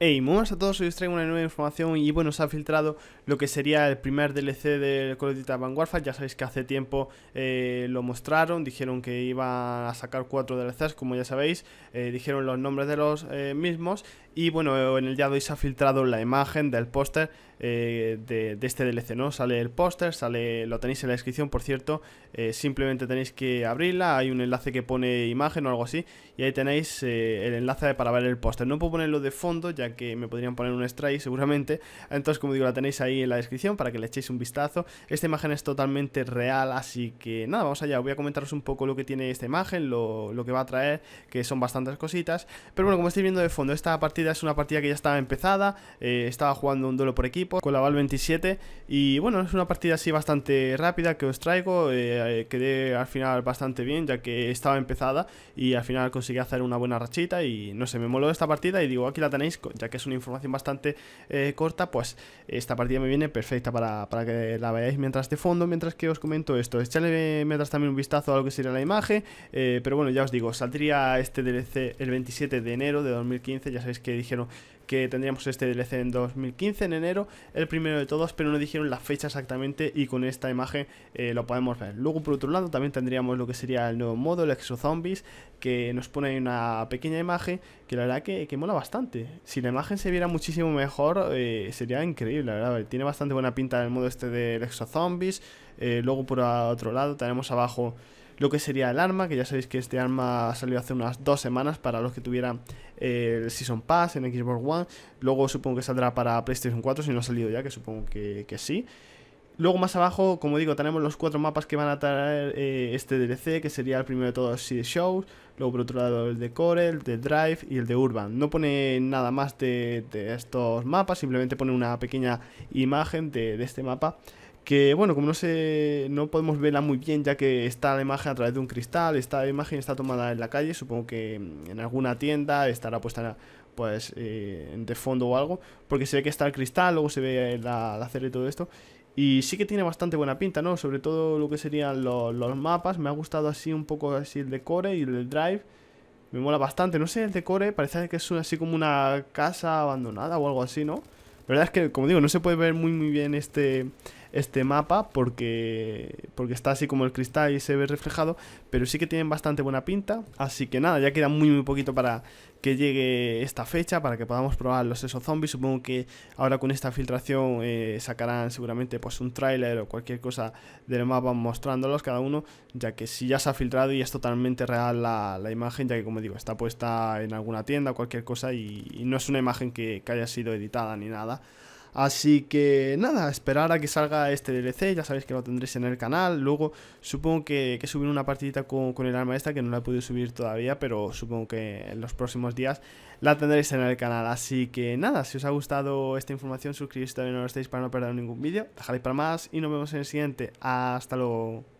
Hey, muy buenas a todos, hoy os traigo una nueva información y bueno, se ha filtrado lo que sería el primer DLC del Call of Duty ya sabéis que hace tiempo eh, lo mostraron, dijeron que iba a sacar cuatro DLCs, como ya sabéis, eh, dijeron los nombres de los eh, mismos y bueno, en el día de hoy se ha filtrado la imagen del póster de, de, este DLC, ¿no? Sale el póster, sale, lo tenéis en la descripción, por cierto, simplemente tenéis que abrirla, hay un enlace que pone imagen o algo así y ahí tenéis el enlace para ver el póster, no puedo ponerlo de fondo ya que me podrían poner un strike seguramente. Entonces, como digo, la tenéis ahí en la descripción para que le echéis un vistazo. Esta imagen es totalmente real, así que nada, vamos allá. Voy a comentaros un poco lo que tiene esta imagen, lo, que va a traer, que son bastantes cositas. Pero bueno, como estáis viendo de fondo, esta partida es una partida que ya estaba empezada. Eh, estaba jugando un duelo por equipo con la Val 27 y bueno, es una partida así bastante rápida que os traigo. Eh, eh, quedé al final bastante bien ya que estaba empezada y al final conseguí hacer una buena rachita y no sé, me moló esta partida y digo, aquí la tenéis ya que es una información bastante eh, corta, pues esta partida me viene perfecta para, que la veáis mientras de fondo, mientras que os comento esto. echarle mientras también un vistazo a lo que sería la imagen, eh, pero bueno, ya os digo, saldría este DLC el 27 de enero de 2015, ya sabéis que dijeron que tendríamos este DLC en 2015, en enero, el primero de todos, pero no dijeron la fecha exactamente y con esta imagen eh, lo podemos ver. Luego, por otro lado, también tendríamos lo que sería el nuevo modo, el Exo Zombies, que nos pone una pequeña imagen que la verdad que, que mola bastante. Si imagen se viera muchísimo mejor, eh, sería increíble, la verdad. Tiene bastante buena pinta el modo este del exo-zombies, eh, luego por otro lado tenemos abajo lo que sería el arma, que ya sabéis que este arma salió hace unas dos semanas para los que tuvieran eh, el Season Pass en Xbox One. Luego supongo que saldrá para PlayStation 4 si no ha salido ya, que supongo que sí. Luego más abajo, como digo, tenemos los cuatro mapas que van a traer eh, este DLC, que sería el primero de todos Sea Shows, luego por otro lado el de Corel, el de Drive y el de Urban. No pone nada más de, estos mapas, simplemente pone una pequeña imagen de, este mapa que bueno, como no sé, no podemos verla muy bien ya que está la imagen a través de un cristal, esta imagen está tomada en la calle, supongo que en alguna tienda estará puesta pues eh, de fondo o algo, porque se ve que está el cristal, luego se ve la, la y todo esto, y sí que tiene bastante buena pinta, ¿no? Sobre todo lo que serían los, mapas. Me ha gustado así un poco así el decore y el drive. Me mola bastante. No sé, el decore parece que es así como una casa abandonada o algo así, ¿no? La verdad es que, como digo, no se puede ver muy, muy bien este este mapa porque, porque está así como el cristal y se ve reflejado, pero sí que tienen bastante buena pinta, así que nada, ya queda muy muy poquito para que llegue esta fecha, para que podamos probar los esos zombies, supongo que ahora con esta filtración eh, sacarán seguramente pues un tráiler o cualquier cosa del mapa mostrándolos cada uno, ya que si ya se ha filtrado y es totalmente real la, imagen, ya que como digo, está puesta en alguna tienda o cualquier cosa y, no es una imagen que haya sido editada ni nada. Así que nada, esperar a que salga este DLC, ya sabéis que lo tendréis en el canal. Luego supongo que, que subir una partidita con, el arma esta que no la he podido subir todavía, pero supongo que en los próximos días la tendréis en el canal. Así que nada, si os ha gustado esta información, suscribiros si todavía no lo estáis para no perder ningún vídeo. Dejaréis para más y nos vemos en el siguiente. Hasta luego.